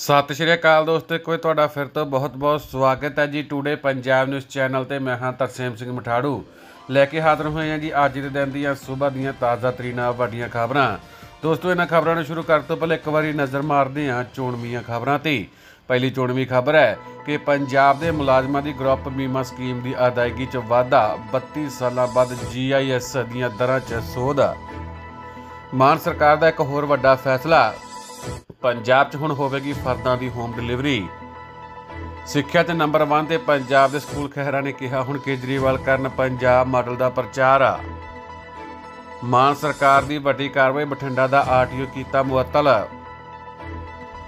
ਸਤਿ ਸ਼੍ਰੀ ਅਕਾਲ ਦੋਸਤੋ ਕੋਈ ਤੁਹਾਡਾ ਫਿਰ ਤੋਂ ਬਹੁਤ-ਬਹੁਤ ਸਵਾਗਤ ਹੈ ਜੀ ਟੂਡੇ ਪੰਜਾਬ ਨਿਊਜ਼ ਚੈਨਲ ਤੇ ਮੈਂ ਹਾਂ ਤਰਸੇਮ ਸਿੰਘ ਮਠਾੜੂ ਲੈ ਕੇ ਹਾਜ਼ਰ ਹੋਏ ਹਾਂ ਜੀ ਅੱਜ ਦੇ ਦਿਨ ਦੀਆਂ ਸਵੇਰ ਦੀਆਂ ਤਾਜ਼ਾ ਤਰੀਨਾ ਵੱਡੀਆਂ ਖਬਰਾਂ ਦੋਸਤੋ ਇਹਨਾਂ ਖਬਰਾਂ ਨੂੰ ਸ਼ੁਰੂ ਕਰਨ ਤੋਂ ਪਹਿਲੇ ਇੱਕ ਵਾਰੀ ਨਜ਼ਰ ਮਾਰਦੇ ਹਾਂ ਚੋਣਵੀਆਂ ਖਬਰਾਂ ਤੇ ਪਹਿਲੀ ਚੋਣਵੀ ਖਬਰ ਹੈ ਕਿ ਪੰਜਾਬ ਦੇ ਮੁਲਾਜ਼ਮਾਂ ਦੀ ਗਰੁੱਪ ਬੀਮਾ ਸਕੀਮ ਦੀ ਅਦਾਇਗੀ 'ਚ ਵਾਧਾ 32 ਸਾਲਾਂ ਬਾਅਦ ਜੀਆਈਐਸ ਦੀਆਂ ਦਰਾਂ 'ਚ ਸੋਧ ਮਾਨ ਸਰਕਾਰ ਦਾ ਇੱਕ ਹੋਰ ਵੱਡਾ ਫੈਸਲਾ ਪੰਜਾਬ 'ਚ ਹੁਣ ਹੋਵੇਗੀ ਫਰਦਾਂ ਦੀ ਹੋਮ ਡਿਲੀਵਰੀ ਸਿੱਖਿਆ ਤੇ ਨੰਬਰ 1 ਤੇ ਪੰਜਾਬ ਦੇ ਸਕੂਲ ਖਹਿਰਾ ਨੇ ਕਿਹਾ ਹੁਣ ਕੇਜਰੀਵਾਲ ਕਰਨ ਪੰਜਾਬ ਮਾਡਲ ਦਾ ਪ੍ਰਚਾਰ ਆ ਮਾਨ ਸਰਕਾਰ ਦੀ ਵੱਡੀ ਕਾਰਵਾਈ ਬਠਿੰਡਾ ਦਾ ਆਰਟੀਓ ਕੀਤਾ ਮੁਅੱਤਲ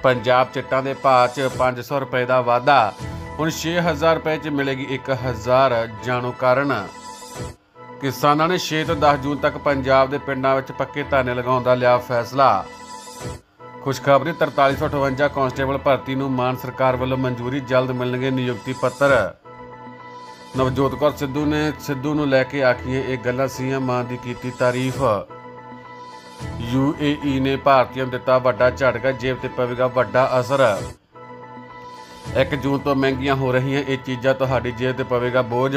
ਪੰਜਾਬ ਚਿੱਟਾਂ ਦੇ ਭਾਅ 'ਚ 500 ਰੁਪਏ ਦਾ ਵਾਧਾ ਹੁਣ 6000 ਰੁਪਏ 'ਚ ਮਿਲੇਗੀ 1000 ਜਾਣੋ ਕਾਰਨ ਕਿਸਾਨਾਂ ਨੇ 6 ਤੋਂ 10 ਜੂਨ ਤੱਕ ਪੰਜਾਬ ਦੇ ਪਿੰਡਾਂ ਵਿੱਚ ਪੱਕੇ ਧਾਨੇ ਲਗਾਉਣ ਦਾ ਲਿਆ ਫੈਸਲਾ ਖੁਸ਼ਖਬਰੀ 4358 ਕਾਂਸਟੇਬਲ ਭਰਤੀ ਨੂੰ ਮਾਨ ਸਰਕਾਰ ਵੱਲੋਂ ਮਨਜ਼ੂਰੀ ਜਲਦ ਮਿਲਣਗੇ ਨਿਯੁਕਤੀ ਪੱਤਰ ਨਵਜੋਤ ਕੌਰ ਸਿੱਧੂ ਨੇ ਸਿੱਧੂ ਨੂੰ ਲੈ ਕੇ ਆਖੀਏ ਇਹ ਗੱਲਾਂ ਸੀਐਮ ਮਾਨ ਦੀ ਕੀਤੀ ਤਾਰੀਫ ਯੂਏਈ ਨੇ ਭਾਰਤੀਆਂ ਦਿੱਤਾ ਵੱਡਾ ਝਟਕਾ ਜੇਬ ਤੇ ਪਵੇਗਾ ਵੱਡਾ ਅਸਰ 1 ਜੂਨ ਤੋਂ ਮਹਿੰਗੀਆਂ ਹੋ ਰਹੀਆਂ ਇਹ ਚੀਜ਼ਾਂ ਤੁਹਾਡੀ ਜੇਬ ਤੇ ਪਵੇਗਾ ਬੋਝ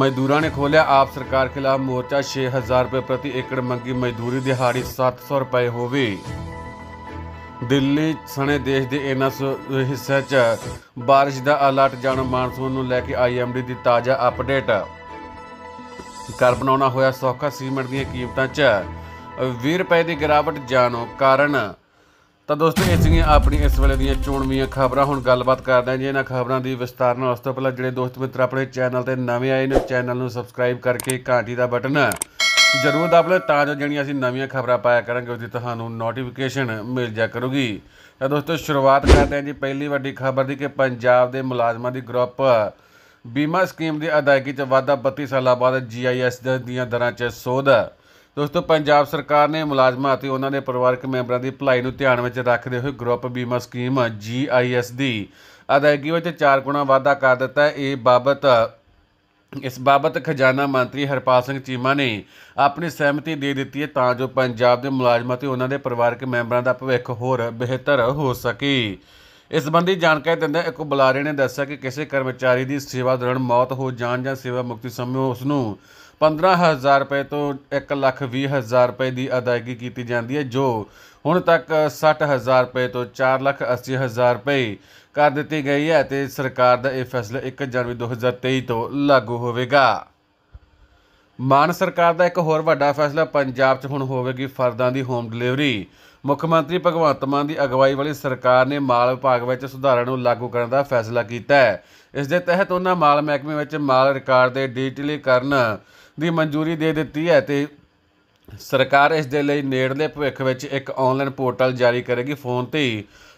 ਮਜ਼ਦੂਰਾਂ ਨੇ ਖੋਲਿਆ ਆਪ ਸਰਕਾਰ ਖਿਲਾਫ ਮੋਰਚਾ 6000 ਰੁਪਏ ਪ੍ਰਤੀ ਏਕੜ ਮੰਗੀ ਮਜ਼ਦੂਰੀ ਦਿਹਾੜੀ 700 ਰੁਪਏ ਹੋਵੇ ਦਿੱਲੀ ਸਣੇ ਦੇਸ਼ ਦੇ ਇਨਸ ਹਿੱਸੇ 'ਚ بارش ਦਾ ਅਲਰਟ ਜਾਣ ਮਾਨਸੂਨ ਨੂੰ ਲੈ ਕੇ ਆਈਐਮਡੀ ਦੀ ਤਾਜ਼ਾ ਅਪਡੇਟ ਕਰ ਬਣਾਉਣਾ ਹੋਇਆ ਸੌਖਾ ਸੀਮੈਂਟ ਦੀਆਂ ਕੀਮਤਾਂ 'ਚ 20 ਰੁਪਏ ਦੀ ਗਿਰਾਵਟ ਜਾਣੋ ਕਾਰਨ ਤਾਂ ਦੋਸਤੋ ਇਹ ਜਿਹੀਆਂ ਆਪਣੀ ਇਸ ਵੇਲੇ ਦੀਆਂ ਚੋਣਵੀਆਂ ਖਬਰਾਂ ਹੁਣ ਗੱਲਬਾਤ ਕਰਦੇ ਹਾਂ ਜੀ ਇਹਨਾਂ ਖਬਰਾਂ ਦੀ ਵਿਸਤਾਰ ਨਾਲ ਉਸ ਤੋਂ ਪਹਿਲਾਂ ਜਿਹੜੇ ਦੋਸਤ ਮਿੱਤਰ ਆਪਣੇ ਚੈਨਲ ਤੇ ਨਵੇਂ ਆਏ ਨੇ ਚੈਨਲ ਨੂੰ ਸਬਸਕ੍ਰਾਈਬ ਕਰਕੇ ਘੰਟੀ ਦਾ ਬਟਨ ਜ਼ਰੂਰ ਦਬਾ ਲੈ ਤਾਂ ਜੋ ਜਿਹੜੀਆਂ ਅਸੀਂ ਨਵੀਆਂ ਖਬਰਾਂ ਪਾਇਆ ਕਰਾਂਗੇ ਉਹਦੀ ਤੁਹਾਨੂੰ ਨੋਟੀਫਿਕੇਸ਼ਨ ਮਿਲ ਜਾ ਕਰੂਗੀ ਤਾਂ ਦੋਸਤੋ ਸ਼ੁਰੂਆਤ ਕਰਦੇ ਹਾਂ ਜੀ ਪਹਿਲੀ ਵੱਡੀ ਖਬਰ ਦੀ ਕਿ ਪੰਜਾਬ ਦੇ ਮੁਲਾਜ਼ਮਾਂ ਦੀ ਗਰੁੱਪ ਬੀਮਾ ਸਕੀਮ ਦੀ ਅਦਾਇਗੀ 'ਚ ਵਾਧਾ 32 ਸਾਲਾਂ ਬਾਅਦ ਜੀਆਈਐਸ ਦੀਆਂ ਦਰਾਂ 'ਚ ਸੋਧ ਦੋਸਤੋ ਪੰਜਾਬ ਸਰਕਾਰ ਨੇ ਮੁਲਾਜ਼ਮਾਂ ਅਤੇ ਉਹਨਾਂ ਦੇ ਪਰਿਵਾਰਕ ਮੈਂਬਰਾਂ ਦੀ ਭਲਾਈ ਨੂੰ ਧਿਆਨ ਵਿੱਚ ਰੱਖਦੇ ਹੋਏ ਗਰੁੱਪ ਬੀਮਾ ਸਕੀਮ ਜੀਆਈਐਸ ਦੀ ਅਦਾਇਗੀ ਵਿੱਚ 4 ਗੁਣਾ ਵਾਧਾ ਕਰ ਦਿੱਤਾ ਇਹ ਬਾਬਤ ਇਸ ਬਾਬਤ ਖਜ਼ਾਨਾ ਮੰਤਰੀ ਹਰਪਾਲ ਸਿੰਘ ਚੀਮਾ ਨੇ ਆਪਣੀ ਸਹਿਮਤੀ ਦੇ ਦਿੱਤੀ ਹੈ ਤਾਂ ਜੋ ਪੰਜਾਬ ਦੇ ਮੁਲਾਜ਼ਮਾਂ ਤੇ ਉਹਨਾਂ ਦੇ ਪਰਿਵਾਰਕ ਮੈਂਬਰਾਂ ਦਾ ਭਵਿੱਖ ਹੋਰ ਬਿਹਤਰ ਹੋ ਸਕੇ ਇਸ ਸੰਬੰਧੀ ਜਾਣਕਾਰੀ ਦਿੰਦਾ ਇੱਕ ਬੁਲਾਰੇ ਨੇ ਦੱਸਿਆ ਕਿ ਕਿਸੇ ਕਰਮਚਾਰੀ ਦੀ ਸੇਵਾ ਦੌਰਾਨ ਮੌਤ ਹੋ ਜਾਣ ਜਾਂ ਸੇਵਾ ਮੁਕਤੀ ਸਮੇਂ ਉਸ ਨੂੰ 15000 ਰੁਪਏ ਤੋਂ 120000 ਰੁਪਏ ਦੀ ਅਦਾਇਗੀ ਕੀਤੀ ਜਾਂਦੀ ਹੈ ਜੋ ਹੁਣ ਤੱਕ 60000 ਰੁਪਏ ਤੋਂ 480000 ਰੁਪਏ ਕਰ ਦਿੱਤੀ ਗਈ ਹੈ ਤੇ ਸਰਕਾਰ ਦਾ ਇਹ ਫੈਸਲਾ 1 ਜਨਵਰੀ 2023 ਤੋਂ ਲਾਗੂ ਹੋਵੇਗਾ ਮਾਨ ਸਰਕਾਰ ਦਾ ਇੱਕ ਹੋਰ ਵੱਡਾ ਫੈਸਲਾ ਪੰਜਾਬ 'ਚ ਹੁਣ ਹੋਵੇਗੀ ਫਰਦਾਂ ਦੀ ਹੋਮ ਡਿਲੀਵਰੀ ਮੁੱਖ ਮੰਤਰੀ ਭਗਵੰਤ ਮਾਨ ਦੀ ਅਗਵਾਈ ਵਾਲੀ ਸਰਕਾਰ ਨੇ ਮਾਲ ਵਿਭਾਗ ਵਿੱਚ ਸੁਧਾਰਾਂ ਨੂੰ ਲਾਗੂ ਕਰਨ ਦਾ ਫੈਸਲਾ ਕੀਤਾ ਹੈ ਇਸ ਦੇ ਤਹਿਤ ਉਹਨਾਂ ਮਾਲ ਮਹਿਕਮੇ ਵਿੱਚ ਮਾਲ ਰਿਕਾਰਡ ਦੇ ਡਿਜੀਟਲੀਕਰਨ ਦੀ ਮਨਜ਼ੂਰੀ ਦੇ ਦਿੱਤੀ ਹੈ ਤੇ ਸਰਕਾਰ ਇਸ ਦੇ ਲਈ ਨੇੜਲੇ ਭਵਿੱਖ ਵਿੱਚ ਇੱਕ ਆਨਲਾਈਨ ਪੋਰਟਲ ਜਾਰੀ ਕਰੇਗੀ ਫੋਨ ਤੇ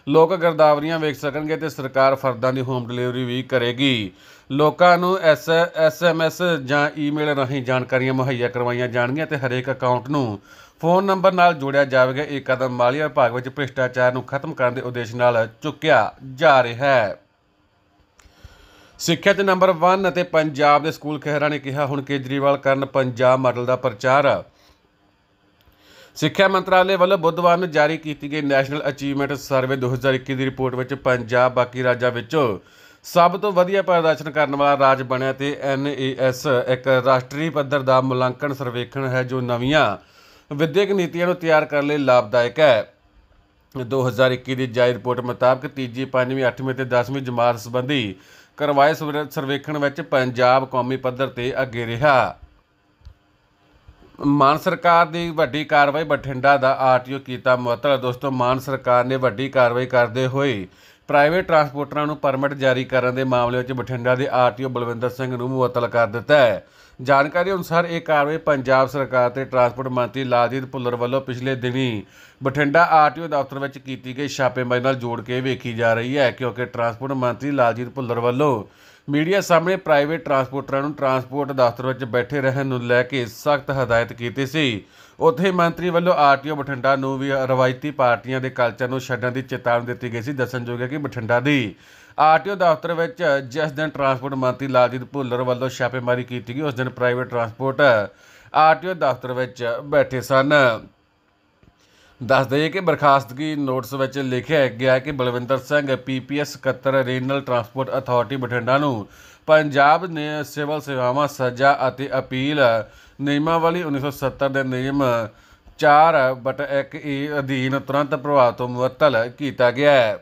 ਲੋਕ ਗਰਦਾਵਰੀਆਂ ਵੇਖ ਸਕਣਗੇ ਤੇ ਸਰਕਾਰ ਫਰਦਾਂ ਦੀ ਹੋਮ ਡਿਲੀਵਰੀ ਵੀ ਕਰੇਗੀ ਲੋਕਾਂ ਨੂੰ ਐਸ ਐਮ ਐਸ ਜਾਂ ਈਮੇਲ ਰਾਹੀਂ ਜਾਣਕਾਰੀਆਂ ਮੁਹੱਈਆ ਕਰਵਾਈਆਂ ਜਾਣਗੀਆਂ ਤੇ ਹਰੇਕ ਅਕਾਊਂਟ ਨੂੰ ਫੋਨ ਨੰਬਰ ਨਾਲ ਜੋੜਿਆ ਜਾਵੇਗਾ ਇਹ ਕਦਮ ਮਾਲੀਆ ਵਿਭਾਗ ਵਿੱਚ ਭ੍ਰਿਸ਼ਟਾਚਾਰ ਨੂੰ ਖਤਮ ਕਰਨ ਦੇ ਉਦੇਸ਼ ਨਾਲ ਚੁੱਕਿਆ ਜਾ ਰਿਹਾ ਹੈ ਸਿੱਖਿਆ ਦੇ ਨੰਬਰ 1 ਅਤੇ ਪੰਜਾਬ ਦੇ ਸਕੂਲ ਖਹਿਰਾ ਨੇ ਕਿਹਾ ਹੁਣ ਕੇਜਰੀਵਾਲ ਕਰਨ ਪੰਜਾਬ ਮਾਡਲ ਦਾ ਪ੍ਰਚਾਰ ਸਿੱਖਿਆ ਮੰਤਰਾਲੇ ਵੱਲੋਂ ਬੁੱਧਵਾਰ ਨੂੰ ਜਾਰੀ ਕੀਤੀ ਗਈ ਨੈਸ਼ਨਲ ਅਚੀਵਮੈਂਟ ਸਰਵੇ 2021 ਦੀ ਰਿਪੋਰਟ ਵਿੱਚ ਪੰਜਾਬ ਬਾਕੀ ਰਾਜਾਂ ਵਿੱਚੋਂ ਸਭ ਤੋਂ ਵਧੀਆ ਪ੍ਰਦਰਸ਼ਨ ਕਰਨ ਵਾਲਾ ਰਾਜ ਬਣਿਆ ਤੇ ਐਸ ਇੱਕ ਰਾਸ਼ਟਰੀ ਪੱਧਰ ਦਾ ਮੁਲਾਂਕਣ ਸਰਵੇਖਣ ਹੈ ਜੋ ਨਵੀਆਂ ਵਿਦਿਅਕ ਨੀਤੀਆਂ ਨੂੰ ਤਿਆਰ ਕਰਨ ਲਈ ਲਾਭਦਾਇਕ ਹੈ 2021 ਦੀ ਜਾਰੀ ਰਿਪੋਰਟ ਮੁਤਾਬਕ ਤੀਜੀ, ਪੰਜਵੀਂ, ਅੱਠਵੀਂ ਤੇ 10ਵੀਂ ਜਮਾਤ ਸੰਬੰਧੀ ਕਰਵਾਏ ਸਰਵੇਖਣ ਵਿੱਚ ਪੰਜਾਬ ਕੌਮੀ ਪੱਧਰ ਤੇ ਅੱਗੇ ਰਿਹਾ ਮਾਨ ਸਰਕਾਰ ਦੀ ਵੱਡੀ ਕਾਰਵਾਈ ਬਠਿੰਡਾ ਦਾ ਆਰਟੀਓ ਕੀਤਾ ਮੁਅਤਲ ਦੋਸਤੋ ਮਾਨ ਸਰਕਾਰ ਨੇ ਵੱਡੀ ਕਾਰਵਾਈ ਕਰਦੇ ਹੋਏ ਪ੍ਰਾਈਵੇਟ ਟਰਾਂਸਪੋਰਟਰਾਂ ਨੂੰ ਪਰਮਿਟ ਜਾਰੀ ਕਰਨ ਦੇ ਮਾਮਲੇ ਵਿੱਚ ਬਠਿੰਡਾ ਦੇ ਆਰਟੀਓ ਬਲਵਿੰਦਰ ਸਿੰਘ ਨੂੰ ਮੁਅਤਲ ਕਰ ਦਿੱਤਾ ਹੈ ਜਾਣਕਾਰੀ ਅਨੁਸਾਰ ਇਹ ਕਾਰਵਾਈ ਪੰਜਾਬ ਸਰਕਾਰ ਤੇ ਟਰਾਂਸਪੋਰਟ ਮੰਤਰੀ ਲਾਜੀਤ ਭੁੱਲਰ ਵੱਲੋਂ ਪਿਛਲੇ ਦਿਨੀ ਬਠਿੰਡਾ ਆਰਟੀਓ ਦਫ਼ਤਰ ਵਿੱਚ ਕੀਤੀ ਗਈ ਛਾਪੇਮਾਰੀ ਨਾਲ ਜੋੜ ਕੇ ਵੇਖੀ ਜਾ ਰਹੀ ਹੈ ਕਿਉਂਕਿ ਟਰਾਂਸਪੋਰਟ ਮੰਤਰੀ ਲਾਜੀਤ ਭੁੱਲਰ ਵੱਲੋਂ ਮੀਡੀਆ ਸਾਹਮਣੇ ਪ੍ਰਾਈਵੇਟ ਟਰਾਂਸਪੋਰਟਰਾਂ ਨੂੰ ਟਰਾਂਸਪੋਰਟ ਦਫ਼ਤਰ ਵਿੱਚ ਬੈਠੇ ਰਹਿਣ ਨੂੰ ਲੈ ਕੇ ਸਖਤ ਹਦਾਇਤ ਕੀਤੀ ਸੀ ਉੱਥੇ ਮੰਤਰੀ ਵੱਲੋਂ ਆਰਟੀਓ ਬਠਿੰਡਾ ਨੂੰ ਵੀ ਰਵਾਇਤੀ ਪਾਰਟੀਆਂ ਦੇ ਕਲਚਰ ਨੂੰ ਛੱਡਣ ਦੀ ਚੇਤਾਵਨੀ ਦਿੱਤੀ ਗਈ ਸੀ ਦੱਸਣਯੋਗ ਹੈ ਕਿ ਬਠਿੰਡਾ ਦੀ ਆਰਟੀਓ ਦਫ਼ਤਰ ਵਿੱਚ ਜਿਸ ਦਿਨ ਟਰਾਂਸਪੋਰਟ ਮੰਤਰੀ ਲਾਲਜੀਤ ਭੁੱਲਰ ਵੱਲੋਂ ਛਾਪੇਮਾਰੀ ਕੀਤੀ ਗਈ ਉਸ ਦਿਨ ਪ੍ਰਾਈਵੇਟ ਟਰਾਂਸਪੋਰਟ ਆਰਟੀਓ ਦਫ਼ਤਰ ਵਿੱਚ ਬੈਠੇ ਸਨ ਦੱਸ ਦਈਏ ਕਿ ਬਰਖਾਸਤਗੀ ਨੋਟਿਸ ਵਿੱਚ ਲਿਖਿਆ ਗਿਆ ਕਿ ਬਲਵਿੰਦਰ ਸਿੰਘ ਪੀਪੀਐਸ ਸਕੱਤਰ ਰੀਜਨਲ ਟਰਾਂਸਪੋਰਟ ਅਥਾਰਟੀ ਬਠਿੰਡਾ ਨੂੰ ਪੰਜਾਬ ਨੇ ਸਿਵਲ ਸੇਵਾਵਾਂ ਸਜ਼ਾ ਅਤੇ ਅਪੀਲ ਨਿਯਮਾਂ ਵਾਲੀ 1970 ਦੇ ਨਿਯਮ 4 ਬਟ 1 ਏ ਅਧੀਨ ਤੁਰੰਤ ਪ੍ਰਭਾਵ ਤੋਂ ਮੁਅੱਤਲ ਕੀਤਾ ਗਿਆ ਹੈ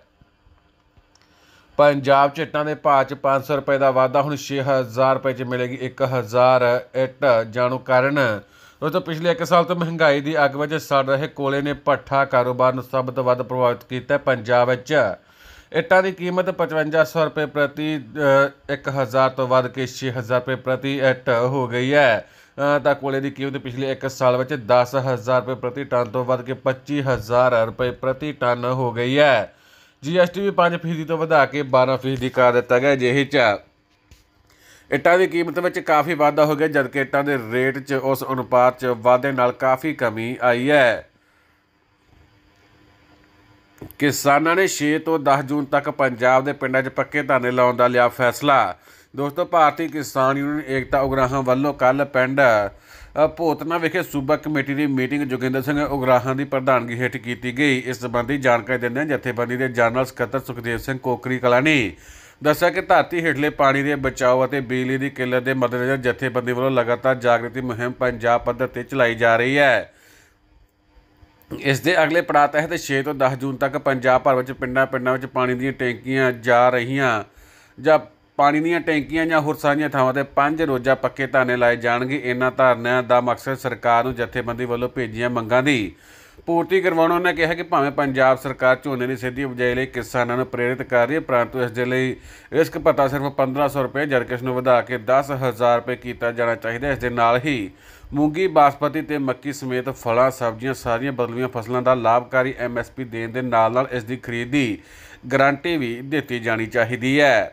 ਪੰਜਾਬ ਚਿੱਟਾਂ ਦੇ ਭਾਅ 'ਚ 500 ਰੁਪਏ ਦਾ ਵਾਧਾ ਹੁਣ 6000 ਰੁਪਏ 'ਚ ਮਿਲੇਗੀ 1000 ਇੱਟ ਜਾਣੂ ਕਾਰਨ ਉਹ ਤੋਂ ਪਿਛਲੇ 1 ਸਾਲ ਤੋਂ ਮਹਿੰਗਾਈ ਦੀ ਅੱਗ ਵਿੱਚ ਸੜ ਰਹੇ ਕੋਲੇ ਨੇ ਪੱਠਾ ਕਾਰੋਬਾਰ ਨੂੰ ਸਭ ਤੋਂ ਵੱਧ ਪ੍ਰਭਾਵਿਤ ਕੀਤਾ ਪੰਜਾਬ ਵਿੱਚ ਇੱਟਾਂ ਦੀ ਕੀਮਤ 5500 ਰੁਪਏ ਪ੍ਰਤੀ 1000 ਤੋਂ ਵੱਧ ਕੇ 6000 ਰੁਪਏ ਪ੍ਰਤੀ ਇੱਟ ਹੋ ਗਈ ਹੈ ਤਾਂ ਕੋਲੇ ਦੀ ਕੀਮਤ ਪਿਛਲੇ 1 ਸਾਲ ਵਿੱਚ 10000 ਰੁਪਏ ਪ੍ਰਤੀ ਟਨ ਤੋਂ ਵੱਧ ਕੇ 25000 ਰੁਪਏ ਪ੍ਰਤੀ ਟਨ ਹੋ ਗਈ ਹੈ ਜੀਐਸਟੀ ਵੀ 5% ਤੋਂ ਵਧਾ ਕੇ 12% ਕਰ ਦਿੱਤਾ ਗਿਆ ਜਿਹੇ ਚ ਇੱਟਾਂ ਦੀ ਕੀਮਤ ਵਿੱਚ ਕਾਫੀ ਵਾਧਾ ਹੋ ਗਿਆ ਜਦ ਕਿ ਇੱਟਾਂ ਦੇ ਰੇਟ 'ਚ ਉਸ ਅਨੁਪਾਤ 'ਚ ਵਾਧੇ ਨਾਲ ਕਾਫੀ ਕਮੀ ਆਈ ਹੈ ਕਿਸਾਨਾਂ ਨੇ 6 ਤੋਂ 10 ਜੂਨ ਤੱਕ ਪੰਜਾਬ ਦੇ ਪਿੰਡਾਂ 'ਚ ਪੱਕੇ ਧਾਨੇ ਲਾਉਣ ਦਾ ਲਿਆ ਫੈਸਲਾ ਦੋਸਤੋ ਭਾਰਤੀ ਕਿਸਾਨ ਯੂਨੀਅਨ ਏਕਤਾ ਉਗਰਾਹਾਂ ਵੱਲੋਂ ਕੱਲ ਪਿੰਡ ਭੋਤਨਾ ਵਿਖੇ ਸੂਬਾ ਕਮੇਟੀ ਦੀ ਮੀਟਿੰਗ ਜੁਗਿੰਦਰ ਸਿੰਘ ਉਗਰਾਹਾਂ ਦੀ ਪ੍ਰਧਾਨਗੀ ਹੇਠ ਕੀਤੀ ਗਈ ਇਸ ਸੰਬੰਧੀ ਜਾਣਕਾਰੀ ਦਿੰਦਿਆਂ ਜਥੇਬੰਦੀ ਦੇ ਜਨਰਲ ਸਕੱਤਰ ਸੁਖਦੇਵ ਸਿੰਘ ਕੋਕਰੀ ਕਲਾਨੀ ਦੱਸਿਆ ਕਿ ਧਰਤੀ ਹੇਠਲੇ ਪਾਣੀ ਦੇ ਬਚਾਓ ਅਤੇ ਬਿਜਲੀ ਦੀ ਕਿੱਲਤ ਦੇ ਮੱਦੇਨਜ਼ਰ ਜਥੇਬੰਦੀ ਵੱਲੋਂ ਲਗਾਤਾਰ ਜਾਗਰਤੀ ਮੁਹਿੰਮ ਪੰਜਾਬ ਪੱਧਰ ਤੇ ਚਲਾਈ ਜਾ ਰਹੀ ਹੈ ਇਸ ਦੇ ਅਗਲੇ ਪੜਾਅ ਤਹਿਤ 6 ਤੋਂ 10 ਜੂਨ ਤੱਕ ਪੰਜਾਬ ਭਰ ਵਿੱਚ ਪਿੰਡਾਂ-ਪਿੰਡਾਂ ਵਿੱਚ ਪਾਣੀ ਦੀਆਂ ਟੈਂਕੀਆਂ ਜਾ ਰਹੀਆਂ ਜਾਂ ਪਾਣੀ ਦੀਆਂ ਟੈਂਕੀਆਂ ਜਾਂ ਹੋਰ ਸਾਰੀਆਂ ਥਾਵਾਂ ਤੇ ਪੰਜ ਰੋਜ਼ਾ ਪੱਕੇ ਧਾਨੇ ਲਾਏ ਜਾਣਗੇ ਇਹਨਾਂ ਧਾਰਨਿਆਂ ਦਾ ਮਕਸਦ ਸਰਕਾਰ ਨੂੰ ਜਥੇਬੰਦੀ ਵੱਲੋਂ ਭੇਜੀਆਂ ਮੰਗਾਂ ਦੀ ਪੂਰਤੀ ਕਰਵਾਉਣਾ ਉਹਨਾਂ ਕਿਹਾ ਕਿ ਭਾਵੇਂ ਪੰਜਾਬ ਸਰਕਾਰ ਝੋਨੇ ਦੀ ਸਿੱਧੀ ਉਪਜਾਈ ਲਈ ਕਿਸਾਨਾਂ ਨੂੰ ਪ੍ਰੇਰਿਤ ਕਰ ਰਹੀ ਹੈ ਪਰੰਤੂ ਇਸ ਦੇ ਲਈ ਰਿਸਕ ਪਤਾ ਸਿਰਫ 1500 ਰੁਪਏ ਜਰਕਿਸ ਨੂੰ ਵਧਾ ਕੇ 10000 ਰੁਪਏ ਕੀਤਾ ਜਾਣਾ ਚਾਹੀਦਾ ਇਸ ਦੇ ਨਾਲ ਹੀ ਮੂੰਗੀ ਬਾਸਪਤੀ ਤੇ ਮੱਕੀ ਸਮੇਤ ਫਲਾਂ ਸਬਜ਼ੀਆਂ ਸਾਰੀਆਂ ਬਦਲੀਆਂ ਫਸਲਾਂ ਦਾ ਲਾਭਕਾਰੀ ਐਮਐਸਪੀ ਦੇਣ ਦੇ ਨਾਲ ਨਾਲ ਇਸ ਦੀ ਖਰੀਦ ਦੀ ਵੀ ਦਿੱਤੀ ਜਾਣੀ ਚਾਹੀਦੀ ਹੈ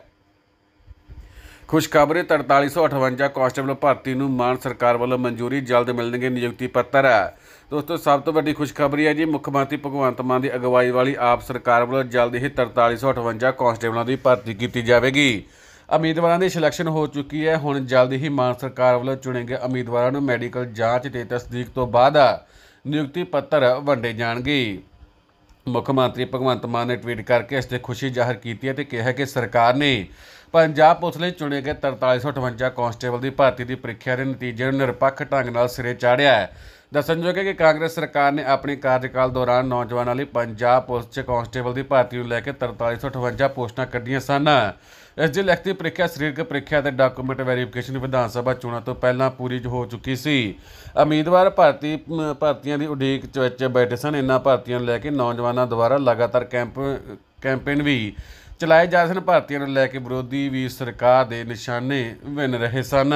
ਖੁਸ਼ਖਬਰੀ 4358 ਕਾਂਸਟੇਬਲ ਭਰਤੀ ਨੂੰ ਮਾਨ ਸਰਕਾਰ ਵੱਲੋਂ ਮਨਜ਼ੂਰੀ ਜਲਦ ਮਿਲਣਗੇ ਨਿਯੁਕਤੀ ਪੱਤਰ ਦੋਸਤੋ ਸਭ ਤੋਂ ਵੱਡੀ ਖੁਸ਼ਖਬਰੀ ਹੈ ਜੀ ਮੁੱਖ ਮੰਤਰੀ ਭਗਵੰਤ ਮਾਨ ਦੀ ਅਗਵਾਈ ਵਾਲੀ ਆਪ ਸਰਕਾਰ ਵੱਲੋਂ ਜਲਦ ਹੀ 4358 ਕਾਂਸਟੇਬਲਾਂ ਦੀ ਭਰਤੀ ਕੀਤੀ ਜਾਵੇਗੀ ਉਮੀਦਵਾਰਾਂ ਦੀ ਸਿਲੈਕਸ਼ਨ ਹੋ ਚੁੱਕੀ ਹੈ ਹੁਣ ਜਲਦ ਹੀ ਮਾਨ ਸਰਕਾਰ ਵੱਲੋਂ ਚੁਣੇ ਗਏ ਉਮੀਦਵਾਰਾਂ ਨੂੰ ਮੈਡੀਕਲ ਜਾਂਚ ਤੇ ਤਸਦੀਕ ਤੋਂ ਬਾਅਦ ਨਿਯੁਕਤੀ ਪੱਤਰ ਵੰਡੇ ਜਾਣਗੇ ਮੁੱਖ ਮੰਤਰੀ ਭਗਵੰਤ ਮਾਨ ਨੇ ਟਵੀਟ ਕਰਕੇ ਇਸ ਤੇ ਖੁਸ਼ੀ ਜ਼ਾਹਰ ਕੀਤੀ ਹੈ ਤੇ ਕਿਹਾ ਕਿ ਸਰਕਾਰ ਨੇ ਪੰਜਾਬ ਪੁਲਿਸ ਲਈ ਚੁਣੇ ਗਏ 4358 ਕਾਂਸਟੇਬਲ ਦੀ ਭਰਤੀ ਦੀ ਪ੍ਰੀਖਿਆ ਦੇ ਨਤੀਜੇ ਨੂੰ ਨਿਰਪੱਖ ਢੰਗ ਨਾਲ ਸਿਰੇ ਚਾੜਿਆ ਹੈ ਦੱਸਣਯੋਗ ਹੈ ਕਿ ਕਾਂਗਰਸ ਸਰਕਾਰ ਨੇ ਆਪਣੇ ਕਾਰਜਕਾਲ ਦੌਰਾਨ ਨੌਜਵਾਨਾਂ ਲਈ ਪੰਜਾਬ ਪੁਲਿਸ 'ਚ ਕਾਂਸਟੇਬਲ ਦੀ ਭਰਤੀ ਨੂੰ ਲੈ ਕੇ 4358 ਪੋਸਟਾਂ ਕੱਢੀਆਂ ਸਨ ਇਸ ਦੀ ਲਿਖਤੀ ਪ੍ਰੀਖਿਆ ਸਰੀਰਕ ਪ੍ਰੀਖਿਆ ਤੇ ਡਾਕੂਮੈਂਟ ਵੈਰੀਫਿਕੇਸ਼ਨ ਵਿਧਾਨ ਸਭਾ ਚੋਣਾਂ ਤੋਂ ਪਹਿਲਾਂ ਪੂਰੀ ਹੋ ਚੁੱਕੀ ਸੀ ਉਮੀਦਵਾਰ ਭਰਤੀ ਭਰਤੀਆਂ ਦੀ ਉਡੀਕ ਵਿੱਚ ਬੈਠੇ ਸਨ ਇਨ੍ਹਾਂ ਭਰਤੀਆਂ ਨੂੰ ਲੈ ਕੇ ਨੌਜਵਾਨਾਂ ਦੁਆਰਾ ਲਗਾਤਾਰ ਕੈਂਪ ਕੈਂਪੇਨ ਵੀ ਚਲਾਏ ਜਾ ਰਹੇ ਸਨ ਭਾਰਤੀਆਂ ਨੂੰ ਲੈ ਕੇ ਵਿਰੋਧੀ ਵੀ ਸਰਕਾਰ ਦੇ ਨਿਸ਼ਾਨੇ ਵਿਨ ਰਹੇ ਸਨ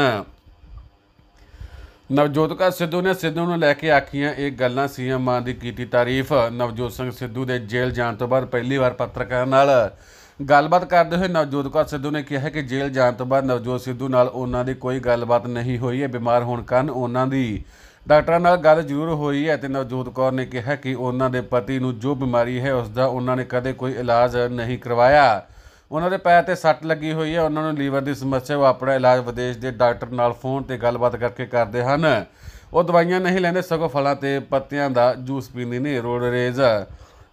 ਨਵਜੋਤ ਕਾ ਸਿੱਧੂ ਨੇ ਸਿੱਧੂ ਨੂੰ ਲੈ ਕੇ ਆਖੀਆਂ ਇਹ ਗੱਲਾਂ ਸੀਐਮ ਮਾਨ ਦੀ ਕੀਤੀ ਤਾਰੀਫ ਨਵਜੋਤ ਸਿੰਘ ਸਿੱਧੂ ਦੇ ਜੇਲ੍ਹ ਜਾਣ ਤੋਂ ਬਾਅਦ ਪਹਿਲੀ ਵਾਰ ਪੱਤਰਕਾਰਾਂ ਨਾਲ ਗੱਲਬਾਤ ਕਰਦੇ ਹੋਏ ਨਵਜੋਤ ਕਾ ਸਿੱਧੂ ਨੇ ਕਿਹਾ ਕਿ ਜੇਲ੍ਹ ਜਾਣ ਤੋਂ ਬਾਅਦ ਨਵਜੋਤ ਸਿੱਧੂ ਨਾਲ ਉਹਨਾਂ ਦੀ ਕੋਈ ਗੱਲਬਾਤ ਨਹੀਂ ਹੋਈ ਹੈ ਬਿਮਾਰ ਹੋਣ ਕਾਰਨ ਉਹਨਾਂ ਦੀ ਡਾਕਟਰਾਂ ਨਾਲ ਗੱਲ ਜ਼ਰੂਰ ਹੋਈ ਹੈ ਤੇ ਨਵਜੋਤ ਕੌਰ ਨੇ ਕਿਹਾ ਕਿ ਉਹਨਾਂ ਦੇ ਪਤੀ ਨੂੰ ਜੋ ਬਿਮਾਰੀ ਹੈ ਉਸ ਦਾ ਉਹਨਾਂ ਨੇ ਕਦੇ ਕੋਈ ਇਲਾਜ ਨਹੀਂ ਕਰਵਾਇਆ ਉਹਨਾਂ ਦੇ ਪੈਰ ਤੇ ਸੱਟ ਲੱਗੀ ਹੋਈ ਹੈ ਉਹਨਾਂ ਨੂੰ ਲੀਵਰ ਦੀ ਸਮੱਸਿਆ ਉਹ ਆਪਣਾ ਇਲਾਜ ਵਿਦੇਸ਼ ਦੇ ਡਾਕਟਰ ਨਾਲ ਫੋਨ ਤੇ ਗੱਲਬਾਤ ਕਰਕੇ ਕਰਦੇ ਹਨ ਉਹ ਦਵਾਈਆਂ ਨਹੀਂ ਲੈਂਦੇ ਸਗੋਂ ਫਲਾਂ ਤੇ ਪੱਤਿਆਂ ਦਾ ਜੂਸ ਪੀਂਦੇ ਨੇ ਰੋਡ ਰੇਜ਼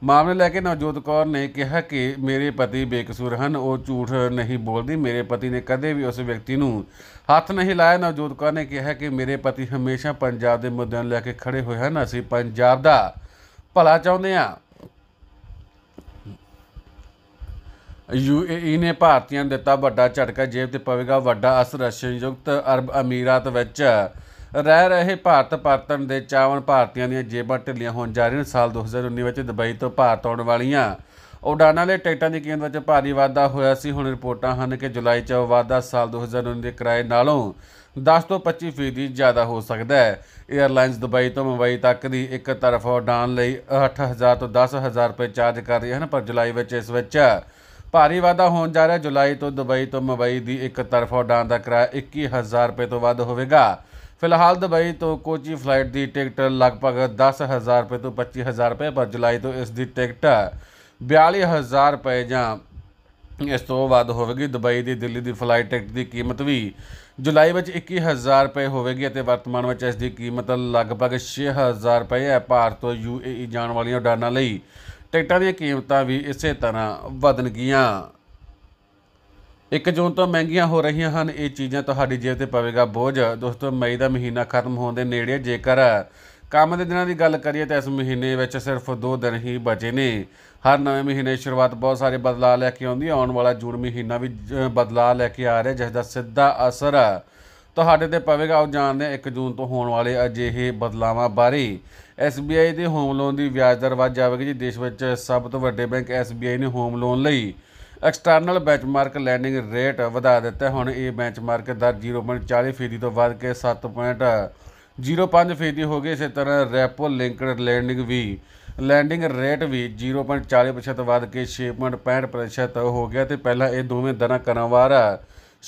ਮਾਮਲੇ ਲੈ ਕੇ ਨਵਜੋਤ ਕੌਰ ਨੇ ਕਿਹਾ ਕਿ ਮੇਰੇ ਪਤੀ ਬੇਕਸੂਰ ਹਨ ਉਹ ਝੂਠ ਨਹੀਂ ਬੋਲਦੀ ਮੇਰੇ ਪਤੀ ਨੇ ਕਦੇ ਵੀ ਉਸ ਵਿਅਕਤੀ ਨੂੰ ਹੱਥ ਨਹੀਂ ਲਾਇਆ ਨਵਜੋਤ ਕੌਰ ਨੇ ਕਿਹਾ ਕਿ ਮੇਰੇ ਪਤੀ ਹਮੇਸ਼ਾ ਪੰਜਾਬ ਦੇ ਮੁੱਦਿਆਂ ਨੂੰ ਲੈ ਕੇ ਖੜੇ ਹੋਏ ਹਨ ਅਸੀਂ ਪੰਜਾਬ ਦਾ ਭਲਾ ਚਾਹੁੰਦੇ ਆ ਯੂਏਈ ਨੇ ਭਾਰਤੀਆਂ ਨੂੰ ਦਿੱਤਾ ਵੱਡਾ ਝਟਕਾ ਜੇਬ ਤੇ ਪਵੇਗਾ ਵੱਡਾ ਅਸਰ ਰਸ਼ੀਆ ਯੁਕਤ ਅਰਬ ਅਮੀਰਾਤ ਵਿੱਚ ਰਹਿ ਰਹੇ ਭਾਰਤ ਪਰਤਨ ਦੇ ਚਾਵਨ ਭਾਰਤੀਆਂ ਦੀਆਂ ਜੇਬਾਂ ਢਿੱਲੀਆਂ ਹੋਣ ਜਾ ਰਹੀਆਂ ਸਾਲ 2019 ਵਿੱਚ ਦੁਬਈ ਤੋਂ ਭਾਰਤ ਆਉਣ ਵਾਲੀਆਂ ਉਡਾਨਾਂ ਦੇ ਟਿਕਟਾਂ ਦੀ ਕੀਮਤ ਵਿੱਚ ਭਾਰੀ ਵਾਧਾ ਹੋਇਆ ਸੀ ਹੁਣ ਰਿਪੋਰਟਾਂ ਹਨ ਕਿ ਜੁਲਾਈ 'ਚ ਵਾਧਾ ਸਾਲ 2019 ਦੇ ਕਿਰਾਏ ਨਾਲੋਂ 10 ਤੋਂ 25 ਫੀਸਦੀ ਜ਼ਿਆਦਾ ਹੋ ਸਕਦਾ ਹੈ 에ਅਰਲਾਈਨਸ ਦੁਬਈ ਤੋਂ ਮੁੰਬਈ ਤੱਕ ਦੀ ਇੱਕ ਤਰਫ ਉਡਾਨ ਲਈ 8000 ਤੋਂ 10000 ਰੁਪਏ ਚਾਰਜ ਕਰ ਰਹੀ ਹਨ ਪਰ ਜੁਲਾਈ ਵਿੱਚ ਇਸ ਵਿੱਚ ਭਾਰੀ ਵਾਧਾ ਹੋਣ ਜਾ ਰਿਹਾ ਜੁਲਾਈ ਤੋਂ ਦੁਬਈ ਤੋਂ ਮੁੰਬਈ ਦੀ ਇੱਕ ਤਰਫ ਉਡਾਨ ਦਾ ਕਿਰਾਇਆ 21000 ਰੁਪਏ ਤੋਂ ਵੱਧ ਹੋਵੇਗਾ ਫਿਲਹਾਲ ਦੁਬਈ ਤੋਂ ਕੋਚੀ ਫਲਾਈਟ ਦੀ ਟਿਕਟ ਲਗਭਗ 10000 ਰੁਪਏ ਤੋਂ 25000 ਰੁਪਏ ਪਰ ਜੁਲਾਈ ਤੋਂ ਇਸ ਦੀ ਟਿਕਟ 42000 ਰੁਪਏ ਜਾਂ ਇਸ ਤੋਂ ਵੱਧ ਹੋਵੇਗੀ ਦੁਬਈ ਦੀ ਦਿੱਲੀ ਦੀ ਫਲਾਈਟ ਟਿਕਟ ਦੀ ਕੀਮਤ ਵੀ ਜੁਲਾਈ ਵਿੱਚ 21000 ਰੁਪਏ ਹੋਵੇਗੀ ਅਤੇ ਵਰਤਮਾਨ ਵਿੱਚ ਇਸ ਦੀ ਕੀਮਤ ਲਗਭਗ 6000 ਰੁਪਏ ਹੈ ਭਾਰਤ ਤੋਂ ਯੂਏਈ ਜਾਣ ਵਾਲੀਆਂ ਉਡਾਨਾਂ ਲਈ ਟਿਕਟਾਂ ਦੀਆਂ ਕੀਮਤਾਂ ਵੀ ਇਸੇ ਤਰ੍ਹਾਂ ਵਧਣਗੀਆਂ 1 ਜੂਨ ਤੋਂ ਮਹਿੰਗੀਆਂ ਹੋ ਰਹੀਆਂ ਹਨ ਇਹ ਚੀਜ਼ਾਂ ਤੁਹਾਡੀ ਜੇਬ ਤੇ ਪਵੇਗਾ ਬੋਝ ਦੋਸਤੋ ਮਈ ਦਾ ਮਹੀਨਾ ਖਤਮ ਹੋਣ ਦੇ ਨੇੜੇ ਜੇਕਰ ਕੰਮ ਦੇ ਦਿਨਾਂ ਦੀ ਗੱਲ ਕਰੀਏ ਤਾਂ ਇਸ ਮਹੀਨੇ ਵਿੱਚ ਸਿਰਫ 2 ਦਿਨ ਹੀ ਬਚੇ ਨੇ ਹਰ ਨਵੇਂ ਮਹੀਨੇ ਸ਼ੁਰੂਆਤ ਬਹੁਤ ਸਾਰੇ ਬਦਲਾਅ ਲੈ ਕੇ ਆਉਂਦੀ ਹੈ ਆਉਣ ਵਾਲਾ ਜੂਨ ਮਹੀਨਾ ਵੀ ਬਦਲਾਅ ਲੈ ਕੇ ਆ ਰਿਹਾ ਜਿਸ ਦਾ ਸਿੱਧਾ ਅਸਰ ਤੁਹਾਡੇ ਤੇ ਪਵੇਗਾ ਉਹ ਜਾਣਦੇ 1 ਜੂਨ ਤੋਂ ਹੋਣ ਵਾਲੇ ਅਜਿਹੇ ਬਦਲਾਵਾਂ ਬਾਰੇ SBI ਦੇ ਹੋਮ ਲੋਨ ਦੀ ਵਿਆਜ ਦਰ ਵੱਧ ਜਾਵੇਗੀ ਜੀ ਦੇਸ਼ ਵਿੱਚ ਸਭ ਤੋਂ ਵੱਡੇ ਬੈਂਕ SBI ਨੇ ਹੋਮ ਲੋਨ ਲਈ ਐਕਸਟਰਨਲ ਬੈਂਚਮਾਰਕ ਲੈਂਡਿੰਗ ਰੇਟ ਵਧਾ ਦਿੱਤਾ ਹੁਣ ਇਹ ਬੈਂਚਮਾਰਕ ਦਰ 0.40 ਫੀਸਦੀ ਤੋਂ ਵੱਧ ਕੇ 7.05 ਫੀਸਦੀ ਹੋ ਗਈ ਇਸੇ ਤਰ੍ਹਾਂ ਰੈਪੋ ਲਿੰਕਡ ਲੈਂਡਿੰਗ ਵੀ ਲੈਂਡਿੰਗ ਰੇਟ ਵੀ 0.40% ਵੱਧ ਕੇ 6.65% ਹੋ ਗਿਆ ਤੇ ਪਹਿਲਾਂ ਇਹ ਦੋਵੇਂ ਦਰਾਂ ਕਰਾਵਾਰ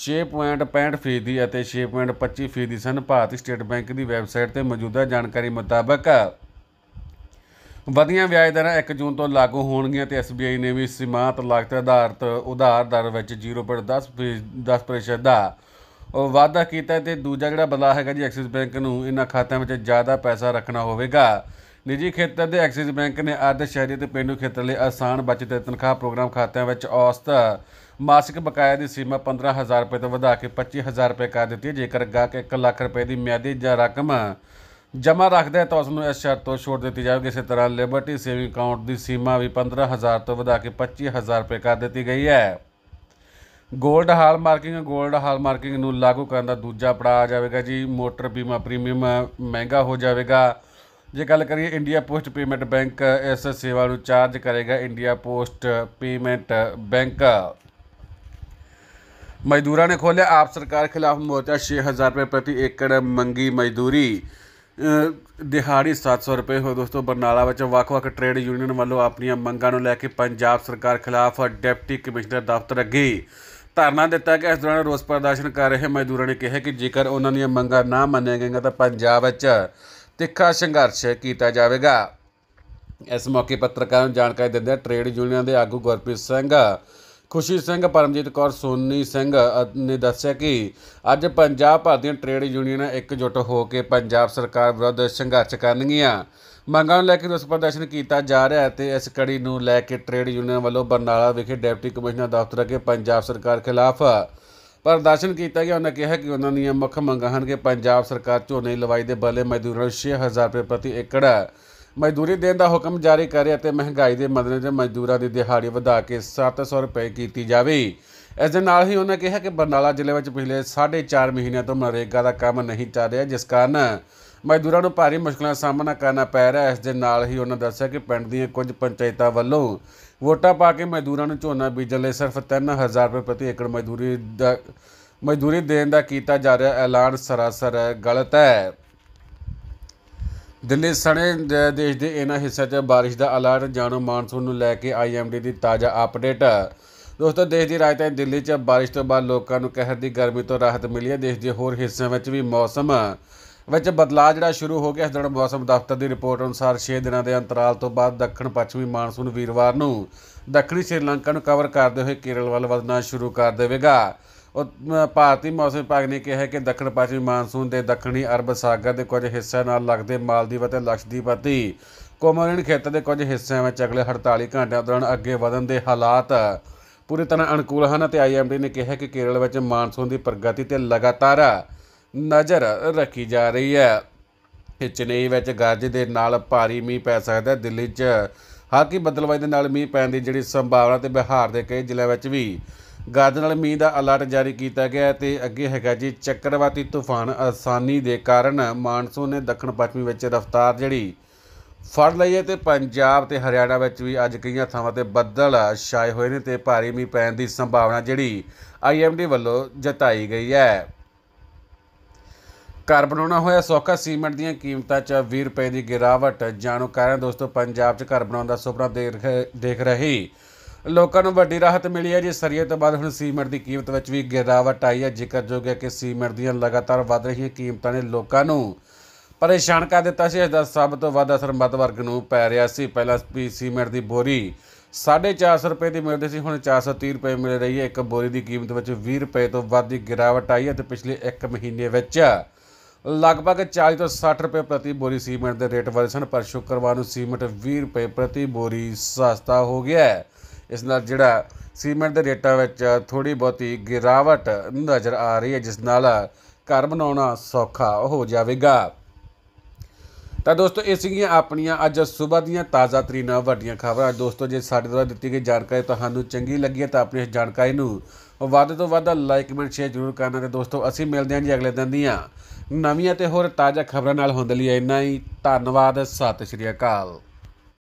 6.65 ਫੀਸਦੀ ਅਤੇ 6.25 ਫੀਸਦੀ ਸਨ ਭਾਰਤੀ ਸਟੇਟ ਬੈਂਕ ਦੀ ਵੈਬਸਾਈਟ ਤੇ ਮੌਜੂਦਾ ਜਾਣਕਾਰੀ ਮੁਤਾਬਕ ਵਧੀਆਂ ਵਿਆਜ ਦਰਾਂ 1 ਜੂਨ ਤੋਂ ਲਾਗੂ ਹੋਣਗੀਆਂ ਤੇ ਐਸਬੀਆਈ ਨੇ ਵੀ ਸੀਮਾਂਤ ਲਾਗਤ ਆਧਾਰਿਤ ਉਧਾਰ ਦਰ ਵਿੱਚ 0.10 10% ਦਾ ਵਾਅਦਾ ਕੀਤਾ ਤੇ ਦੂਜਾ ਜਿਹੜਾ ਬਦਲਾ ਹੈਗਾ ਜੀ ਐਕਸਿਸ ਬੈਂਕ ਨੂੰ ਇਹਨਾਂ ਖਾਤਿਆਂ ਵਿੱਚ ਜ਼ਿਆਦਾ ਪੈਸਾ ਰੱਖਣਾ ਹੋਵੇਗਾ ਨਿੱਜੀ ਖੇਤਰ ਦੇ ਐਕਸਿਸ ਬੈਂਕ ਨੇ ਅਰਧ ਸ਼ਹਿਰੀ ਤੇ ਪਿੰਡੂ ਖੇਤਰ ਲਈ ਆਸਾਨ ਬਚਤ ਤੇ ਤਨਖਾਹ ਪ੍ਰੋਗਰਾਮ ਖਾਤਿਆਂ ਵਿੱਚ ਔਸਤ ਮਾਸਿਕ ਬਕਾਇਆ ਦੀ ਸੀਮਾ 15000 ਰੁਪਏ ਤੋਂ ਵਧਾ ਕੇ 25000 ਰੁਪਏ ਕਰ ਦਿੱਤੀ ਹੈ ਜੇਕਰ ਗਾਹਕ 1 ਲੱਖ ਰੁਪਏ ਦੀ ਮਿਆਦੀ ਜਾਂ ਰਕਮ ਜਮਾ ਰੱਖਦਾ ਹੈ ਤਾਂ ਉਸ ਨੂੰ ਇਸ ਸ਼ਰਤ ਤੋਂ ਛੋਟ ਦਿੱਤੀ ਜਾਵੇਗੀ ਇਸੇ ਤਰ੍ਹਾਂ ਲਿਬਰਟੀ ਸੇਵਿੰਗ ਅਕਾਊਂਟ ਦੀ ਸੀਮਾ ਵੀ 15000 ਤੋਂ ਵਧਾ ਕੇ 25000 ਰੁਪਏ ਕਰ ਦਿੱਤੀ ਗਈ ਹੈ gold hallmarking gold hallmarking ਨੂੰ ਲਾਗੂ ਕਰਨ ਦਾ ਦੂਜਾ ਪੜਾਅ ਆ ਜਾਵੇਗਾ ਜੀ ਮੋਟਰ ਬੀਮਾ ਪ੍ਰੀਮੀਅਮ ਮਹਿੰਗਾ ਹੋ ਜਾਵੇਗਾ ਜੇ ਗੱਲ ਕਰੀਏ ਇੰਡੀਆ ਪੋਸਟ ਪੇਮੈਂਟ ਬੈਂਕ ਇਸ ਸੇਵਾ ਨੂੰ ਚਾਰਜ ਕਰੇਗਾ ਇੰਡੀਆ ਪੋਸਟ ਪੇਮੈਂਟ ਬੈਂਕ ਮਜ਼ਦੂਰਾਂ ਨੇ ਖੋਲਿਆ ਆਪ ਸਰਕਾਰ ਖਿਲਾਫ ਮੋਰਚਾ 6000 ਰੁਪਏ ਪ੍ਰਤੀ ਏਕੜ ਮੰਗੀ ਮਜ਼ਦੂਰੀ ਦਿਹਾੜੀ 700 ਰੁਪਏ ਹੋ ਦੋਸਤੋ ਬਰਨਾਲਾ ਵਿੱਚ ਵੱਖ-ਵੱਖ ਟ੍ਰੇਡ ਯੂਨੀਅਨ ਵੱਲੋਂ ਆਪਣੀਆਂ ਮੰਗਾਂ ਨੂੰ ਲੈ ਕੇ ਪੰਜਾਬ ਸਰਕਾਰ ਖਿਲਾਫ ਡਿਪਟੀ ਕਮਿਸ਼ਨਰ ਦਫ਼ਤਰ ਅੱਗੇ ਧਰਨਾ ਦਿੱਤਾ ਗਿਆ ਇਸ ਦੌਰਾਨ ਰੋਸ ਪ੍ਰਦਰਸ਼ਨ ਕਰ ਰਹੇ ਮਜ਼ਦੂਰਾਂ ਨੇ ਕਿਹਾ ਕਿ ਜੇਕਰ ਉਹਨਾਂ ਦੀਆਂ ਮੰਗਾਂ ਨਾ ਮੰਨੀਆਂ ਗਈਆਂ ਤਾਂ ਪੰਜਾਬ ਵਿੱਚ ਤਿੱਖਾ ਸੰਘਰਸ਼ ਕੀਤਾ ਜਾਵੇਗਾ ਇਸ ਮੌਕੇ ਪੱਤਰਕਾਰਾਂ ਨੂੰ ਜਾਣਕਾਰੀ ਦਿੰਦੇ ਟ੍ਰੇਡ ਯੂਨੀਅਨ ਦੇ ਆਗੂ ਗੁਰਪ੍ਰੀਤ ਸਿੰਘ ਖੁਸ਼ੀ ਸਿੰਘ ਪਰਮਜੀਤ ਕੌਰ ਸੋਨੀ ਸਿੰਘ ਨੇ ਦੱਸਿਆ ਕਿ ਅੱਜ ਪੰਜਾਬ ਭਰ ਦੀਆਂ ਟ੍ਰੇਡ ਯੂਨੀਅਨਾਂ ਇਕਜੁੱਟ ਹੋ ਕੇ ਪੰਜਾਬ ਸਰਕਾਰ ਵਿਰੁੱਧ ਸੰਘਰਸ਼ ਕਰਨਗੀਆਂ ਮੰਗਾਂ ਨੂੰ ਲੈ ਕੇ ਰੋਸ ਪ੍ਰਦਰਸ਼ਨ ਕੀਤਾ ਜਾ ਰਿਹਾ ਹੈ ਤੇ ਇਸ ਕੜੀ ਨੂੰ ਲੈ ਕੇ ਟ੍ਰੇਡ ਯੂਨੀਅਨ ਵੱਲੋਂ ਬਰਨਾਲਾ ਵਿਖੇ ਡਿਪਟੀ ਕਮਿਸ਼ਨਰ ਦਫ਼ਤਰ ਅੱਗੇ ਪੰਜਾਬ ਸਰਕਾਰ ਖਿਲਾਫ ਪ੍ਰਦਰਸ਼ਨ ਕੀਤਾ ਗਿਆ ਉਹਨਾਂ ਕਿਹਾ ਕਿ ਉਹਨਾਂ ਦੀਆਂ ਮੁੱਖ ਮੰਗਾਂ ਹਨ ਕਿ ਪੰਜਾਬ ਸਰਕਾਰ ਝੋਨੇ ਲਵਾਈ ਦੇ ਬਲੇ ਮਜ਼ਦੂਰਾਂ ਨੂੰ 6000 ਰੁਪਏ ਪ੍ਰਤੀ ਏਕੜ ਮਜ਼ਦੂਰੀ ਦੇਣ ਦਾ ਹੁਕਮ ਜਾਰੀ ਕਰਿਆ ਤੇ ਮਹਿੰਗਾਈ ਦੇ ਮਦਨਜ਼ਰ ਮਜ਼ਦੂਰਾਂ ਦੀ ਦਿਹਾੜੀ ਵਧਾ ਕੇ 700 ਰੁਪਏ ਕੀਤੀ ਜਾਵੇ ਇਸ ਦੇ ਨਾਲ ਹੀ ਉਹਨਾਂ ਕਿਹਾ ਕਿ ਬਰਨਾਲਾ ਜ਼ਿਲ੍ਹੇ ਵਿੱਚ ਪਿਛਲੇ 4.5 ਮਹੀਨਿਆਂ ਤੋਂ ਮਨਰੇਗਾ ਦਾ ਕੰਮ ਨਹੀਂ ਚੱਲ ਰਿਹਾ ਜਿਸ ਕਾਰਨ ਮਜ਼ਦੂਰਾਂ ਨੂੰ ਭਾਰੀ ਮੁਸ਼ਕਲਾਂ ਦਾ ਸਾਹਮਣਾ ਕਰਨਾ ਪੈ ਰਿਹਾ ਇਸ ਦੇ ਨਾਲ ਹੀ ਉਹਨਾਂ ਦੱਸਿਆ ਕਿ ਪਿੰਡ ਦੀਆਂ ਕੁਝ ਪੰਚਾਇਤਾਂ ਵੱਲੋਂ ਵੋਟਾਂ ਪਾ ਕੇ ਮਜ਼ਦੂਰਾਂ ਨੂੰ ਝੋਨਾ ਬੀਜਣ ਲਈ ਸਿਰਫ 3000 ਰੁਪਏ ਪ੍ਰਤੀ ਏਕੜ ਮਜ਼ਦੂਰੀ ਦਾ ਮਜ਼ਦੂਰੀ ਦੇਣ ਦਾ ਕੀਤਾ ਜਾ ਰਿਹਾ ਐਲਾਨ ਸਰਾਸਰ ਗਲਤ ਹੈ ਦਿੱਲੀ ਸਣੇ ਦੇਸ਼ ਦੇ ਇਹਨਾਂ ਹਿੱਸਿਆਂ 'ਚ بارش ਦਾ ਅਲਰਟ ਜਾਣੋ ਮਾਨਸੂਨ ਨੂੰ ਲੈ ਕੇ ਆਈਐਮਡੀ ਦੀ ਤਾਜ਼ਾ ਅਪਡੇਟ ਦੋਸਤੋ ਦੇਸ਼ ਦੀ ਰਾਜਧਾਨੀ ਦਿੱਲੀ 'ਚ ਬਾਰਿਸ਼ ਤੋਂ ਬਾਅਦ ਲੋਕਾਂ ਨੂੰ ਕਹਿਰ ਦੀ ਗਰਮੀ ਤੋਂ ਰਾਹਤ ਮਿਲੀ ਹੈ ਦੇਸ਼ ਦੇ ਹੋਰ ਹਿੱਸਿਆਂ ਵਿੱਚ ਵੀ ਮੌਸਮ ਵਿੱਚ ਬਦਲਾਅ ਜਿਹੜਾ ਸ਼ੁਰੂ ਹੋ ਗਿਆ ਇਸ ਦੌਰਾਨ ਮੌਸਮ ਦਫ਼ਤਰ ਦੀ ਰਿਪੋਰਟ ਅਨੁਸਾਰ 6 ਦਿਨਾਂ ਦੇ ਅੰਤਰਾਲ ਤੋਂ ਬਾਅਦ ਦੱਖਣ ਪੱਛਮੀ ਮਾਨਸੂਨ ਵੀਰਵਾਰ ਨੂੰ ਦੱਖਣੀ ਸ਼੍ਰੀਲੰਕਾ ਨੂੰ ਕਵਰ ਕਰਦੇ ਹੋਏ ਕੇਰਲ ਵੱਲ ਵਧਣਾ ਸ਼ੁਰੂ ਕਰ ਦੇਵੇਗਾ ਭਾਰਤੀ ਮੌਸਮ ਵਿਭਾਗ ਨੇ ਕਿਹਾ ਹੈ ਕਿ ਦੱਖਣ ਪੱਛਮੀ ਮਾਨਸੂਨ ਦੇ ਦੱਖਣੀ ਅਰਬ ਸਾਗਰ ਦੇ ਕੁਝ ਹਿੱਸਿਆਂ ਨਾਲ ਲੱਗਦੇ ਮਾਲਦੀਵ ਅਤੇ ਲਕਸ਼ਦੀਪ ਅਤੇ ਕੋਮੋਰਿਨ ਖੇਤਰ ਦੇ ਕੁਝ ਹਿੱਸਿਆਂ ਵਿੱਚ ਅਗਲੇ 48 ਘੰਟਿਆਂ ਦੌਰਾਨ ਅੱਗੇ ਵਧਣ ਦੇ ਹਾਲਾਤ ਪੂਰੀ ਤਰ੍ਹਾਂ ਅਨੁਕੂਲ ਹਨ ਅਤੇ ਆਈਐਮਡੀ ਨੇ ਕਿਹਾ ਕਿ ਕੇਰਲ ਵਿੱਚ ਮਾਨਸੂਨ ਦੀ ਪ੍ਰਗਤੀ ਤੇ ਲਗਾਤਾਰ ਨਜ਼ਰ ਰੱਖੀ ਜਾ ਰਹੀ ਹੈ ਚੇਨਈ ਵਿੱਚ ਗਰਜ ਦੇ ਨਾਲ ਭਾਰੀ ਮੀਂਹ ਪੈ ਸਕਦਾ ਹੈ ਦਿੱਲੀ 'ਚ ਹਾਕੀ ਬਦਲਵਾਈ ਦੇ ਨਾਲ ਮੀਂਹ ਪੈਣ ਦੀ ਜਿਹੜੀ ਸੰਭਾਵਨਾ ਤੇ ਬਿਹਾਰ ਦੇ ਕਈ ਜ਼ਿਲ੍ਹਿਆਂ ਵਿੱਚ ਵੀ ਨਾਲ ਮੀਂਹ ਦਾ ਅਲਰਟ ਜਾਰੀ ਕੀਤਾ ਗਿਆ ਤੇ ਅੱਗੇ ਹੈਗਾ ਜੀ ਚੱਕਰਵਾਤੀ ਤੂਫਾਨ ਆਸਾਨੀ ਦੇ ਕਾਰਨ ਮਾਨਸੂਨ ਨੇ ਦੱਖਣ ਪੱਛਮੀ ਵਿੱਚ ਰਫ਼ਤਾਰ ਜਿਹੜੀ ਫੜ ਲਈ ਹੈ ਤੇ ਪੰਜਾਬ ਤੇ ਹਰਿਆਣਾ ਵਿੱਚ ਵੀ ਅੱਜ ਕਈਆਂ ਥਾਵਾਂ ਤੇ ਬੱਦਲ ਛਾਏ ਹੋਏ ਨੇ ਤੇ ਭਾਰੀ ਮੀਂਹ ਪੈਣ ਦੀ ਸੰਭਾਵਨਾ ਜਿਹੜੀ ਆਈਐਮਡੀ ਵੱਲੋਂ ਜਤਾਈ ਗਈ ਹੈ ਘਰ ਬਣਾਉਣਾ ਹੋਇਆ ਸੌਖਾ ਸੀਮੈਂਟ ਦੀਆਂ ਕੀਮਤਾਂ 'ਚ 20 ਰੁਪਏ ਦੀ ਗਿਰਾਵਟ ਜਾਣੋ ਕਾਰਨ ਦੋਸਤੋ ਪੰਜਾਬ 'ਚ ਘਰ ਬਣਾਉਣ ਦਾ ਸੁਪਨਾ ਦੇਖ ਰਹੇ ਲੋਕਾਂ ਨੂੰ ਵੱਡੀ ਰਾਹਤ ਮਿਲੀ ਹੈ ਜੀ ਸਰੀਏ ਤੋਂ ਬਾਅਦ ਹੁਣ ਸੀਮੈਂਟ ਦੀ ਕੀਮਤ ਵਿੱਚ ਵੀ ਗਿਰਾਵਟ ਆਈ ਹੈ ਜ਼ਿਕਰਯੋਗ ਹੈ ਕਿ ਸੀਮੈਂਟ ਦੀਆਂ ਲਗਾਤਾਰ ਵਧ ਰਹੀਆਂ ਕੀਮਤਾਂ ਨੇ ਲੋਕਾਂ ਨੂੰ ਪਰੇਸ਼ਾਨ ਕਰ ਦਿੱਤਾ ਸੀ ਇਸ ਦਾ ਸਭ ਤੋਂ ਵੱਧ ਅਸਰ ਮੱਧ ਵਰਗ ਨੂੰ ਪੈ ਰਿਹਾ ਸੀ ਪਹਿਲਾਂ ਸੀਮੈਂਟ ਦੀ ਬੋਰੀ 450 ਰੁਪਏ ਦੀ ਮਿਲਦੀ ਸੀ ਹੁਣ 430 ਰੁਪਏ ਮਿਲ ਰਹੀ ਹੈ ਇੱਕ ਬੋਰੀ ਦੀ ਕੀਮਤ ਵਿੱਚ 20 ਰੁਪਏ ਤੋਂ ਵੱਧ ਦੀ ਗਿਰਾਵਟ ਆਈ ਹੈ ਤੇ ਪਿਛਲੇ 1 ਮਹੀਨੇ ਵਿੱਚ ਲਗਭਗ 40 ਤੋਂ 60 ਰੁਪਏ ਪ੍ਰਤੀ ਬੋਰੀ ਸੀਮੈਂਟ ਦੇ ਰੇਟ ਵਧੇ ਸਨ ਪਰ ਸ਼ੁੱਕਰਵਾਰ ਨੂੰ ਸੀਮੈਂਟ 20 ਰੁਪਏ ਪ੍ਰਤੀ ਬੋਰੀ ਸਸਤਾ ਹੋ ਗਿਆ ਹੈ ਇਸ ਨਾਲ ਜਿਹੜਾ ਸੀਮੈਂਟ ਦੇ ਰੇਟਾਂ ਵਿੱਚ ਥੋੜੀ ਬਹੁਤੀ ਗਿਰਾਵਟ ਨਜ਼ਰ ਆ ਰਹੀ ਹੈ ਜਿਸ ਨਾਲ ਘਰ ਬਣਾਉਣਾ ਸੌਖਾ ਹੋ ਜਾਵੇਗਾ ਤਾਂ ਦੋਸਤੋ ਇਹ ਸੀਗੀਆਂ ਆਪਣੀਆਂ ਅੱਜ ਸਵੇਰ ਦੀਆਂ ਤਾਜ਼ਾ ਤਰੀਨ ਵੱਡੀਆਂ ਖਬਰਾਂ ਦੋਸਤੋ ਜੇ ਸਾਡੇ ਦੁਆਰਾ ਦਿੱਤੀ ਗਈ ਜਾਣਕਾਰੀ ਤੁਹਾਨੂੰ ਚੰਗੀ ਲੱਗੀ ਹੈ ਤਾਂ ਆਪਣੀ ਇਸ ਜਾਣਕਾਰੀ ਨੂੰ ਵੱਧ ਤੋਂ ਵੱਧ ਲਾਈਕ ਕਮੈਂਟ ਸ਼ੇਅਰ ਜ਼ਰੂਰ ਕਰਨਾ ਤੇ ਦੋਸਤੋ ਅਸੀਂ ਮਿਲਦੇ ਹਾਂ ਜੀ ਅਗਲੇ ਦਿਨ ਦੀਆਂ ਨਵੀਆਂ ਤੇ ਹੋਰ ਤਾਜ਼ਾ ਖਬਰਾਂ ਨਾਲ ਹੁੰਦੇ ਲਈ ਇੰਨਾ ਹੀ ਧੰਨਵਾਦ ਸਤਿ ਸ਼੍ਰੀ ਅਕਾਲ